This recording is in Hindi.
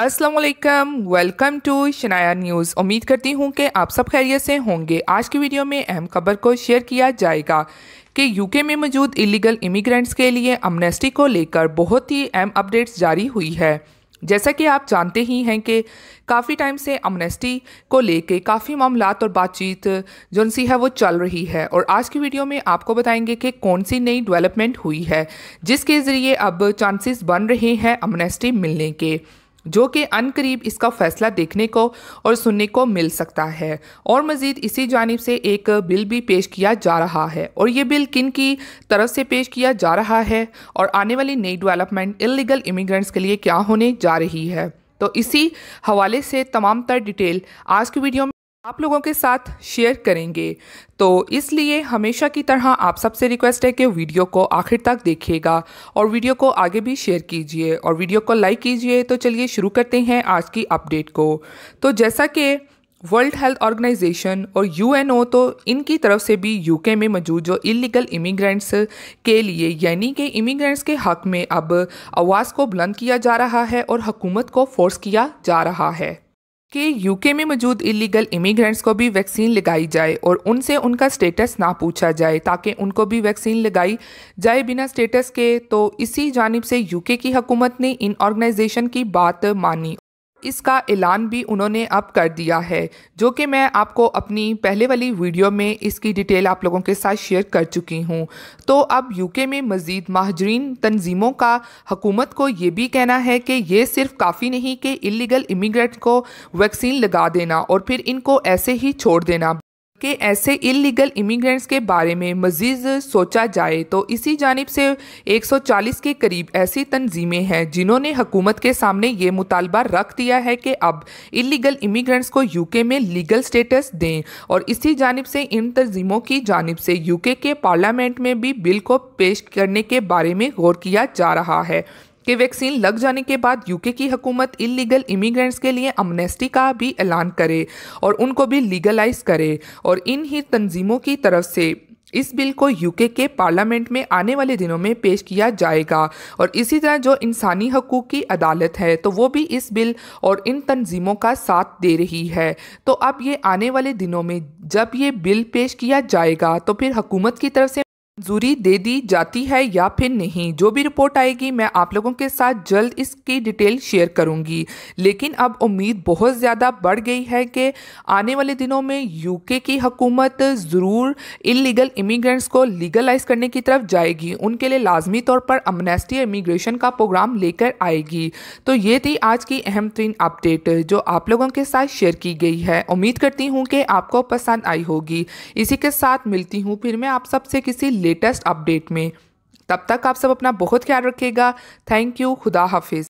Aslam welcome to Shanaya news उम्मीद करती हूँ कि आप सब खैरियत से होंगे आज की वीडियो में अहम खबर को शेयर किया जाएगा कि यूके में मौजूद इलीगल इमिग्रेंट्स के लिए अमनेस्टी को लेकर बहुत ही अहम अपडेट्स जारी हुई है जैसा कि आप जानते ही हैं कि काफ़ी टाइम से अमनेस्टी को लेके काफ़ी मामला और बातचीत जो सी है वो चल रही है और आज की वीडियो में आपको बताएंगे कि कौन सी नई डेवलपमेंट हुई है जिसके ज़रिए अब चांसेस बन रहे हैं अमनेस्टी मिलने के जो कि अन करीब इसका फैसला देखने को और सुनने को मिल सकता है और मज़ीद इसी जानब से एक बिल भी पेश किया जा रहा है और ये बिल किन की तरफ से पेश किया जा रहा है और आने वाली नई डेवलपमेंट इलीगल इमिग्रेंट्स के लिए क्या होने जा रही है तो इसी हवाले से तमाम तर डिटेल आज की वीडियो में आप लोगों के साथ शेयर करेंगे तो इसलिए हमेशा की तरह आप सबसे रिक्वेस्ट है कि वीडियो को आखिर तक देखिएगा और वीडियो को आगे भी शेयर कीजिए और वीडियो को लाइक कीजिए तो चलिए शुरू करते हैं आज की अपडेट को तो जैसा कि वर्ल्ड हेल्थ ऑर्गेनाइजेशन और यूएनओ तो इनकी तरफ से भी यूके में मौजूद जो इलीगल इमिग्रेंट्स के लिए यानी कि इमिग्रेंट्स के हक में अब आवाज़ को बुलंद किया जा रहा है और हुकूमत को फोर्स किया जा रहा है कि यूके में मौजूद इलीगल इमिग्रेंट्स को भी वैक्सीन लगाई जाए और उनसे उनका स्टेटस ना पूछा जाए ताकि उनको भी वैक्सीन लगाई जाए बिना स्टेटस के तो इसी जानब से यूके की हकूमत ने इन ऑर्गेनाइजेशन की बात मानी इसका ऐलान भी उन्होंने अब कर दिया है जो कि मैं आपको अपनी पहले वाली वीडियो में इसकी डिटेल आप लोगों के साथ शेयर कर चुकी हूँ तो अब यूके में मज़ीद महाजरीन तंजीमों का हकूमत को ये भी कहना है कि ये सिर्फ काफ़ी नहीं कि इलीगल इमिग्रेंट को वैक्सीन लगा देना और फिर इनको ऐसे ही छोड़ देना के ऐसे इलीगल इमिग्रेंट्स के बारे में मजीद सोचा जाए तो इसी जानब से 140 के करीब ऐसी तनज़ीमें हैं जिन्होंने हकूमत के सामने ये मुतालबा रख दिया है कि अब इलीगल इमिग्रेंट्स को यूके में लीगल स्टेटस दें और इसी जानब से इन तनजीमों की जानब से यूके के पार्लियामेंट में भी बिल को पेश करने के बारे में गौर किया जा रहा है कि वैक्सीन लग जाने के बाद यूके की हुकूमत इलीगल इमिग्रेंट्स के लिए अमनेस्टी का भी ऐलान करे और उनको भी लीगलाइज करे और इन ही तंजीमों की तरफ से इस बिल को यूके के पार्लियामेंट में आने वाले दिनों में पेश किया जाएगा और इसी तरह जो इंसानी हकूक़ की अदालत है तो वो भी इस बिल और इन तंजीमों का साथ दे रही है तो अब ये आने वाले दिनों में जब ये बिल पेश किया जाएगा तो फिर हुकूमत की तरफ से मंजूरी दे दी जाती है या फिर नहीं जो भी रिपोर्ट आएगी मैं आप लोगों के साथ जल्द इसकी डिटेल शेयर करूंगी लेकिन अब उम्मीद बहुत ज़्यादा बढ़ गई है कि आने वाले दिनों में यूके की हकूमत ज़रूर इलीगल इमिग्रेंट्स को लीगलाइज करने की तरफ जाएगी उनके लिए लाजमी तौर पर अमनेस्टी इमिग्रेशन का प्रोग्राम लेकर आएगी तो ये थी आज की अहम तरीन अपडेट जो आप लोगों के साथ शेयर की गई है उम्मीद करती हूँ कि आपको पसंद आई होगी इसी के साथ मिलती हूँ फिर मैं आप सबसे किसी लेटेस्ट अपडेट में तब तक आप सब अपना बहुत ख्याल रखिएगा थैंक यू खुदा हाफिज़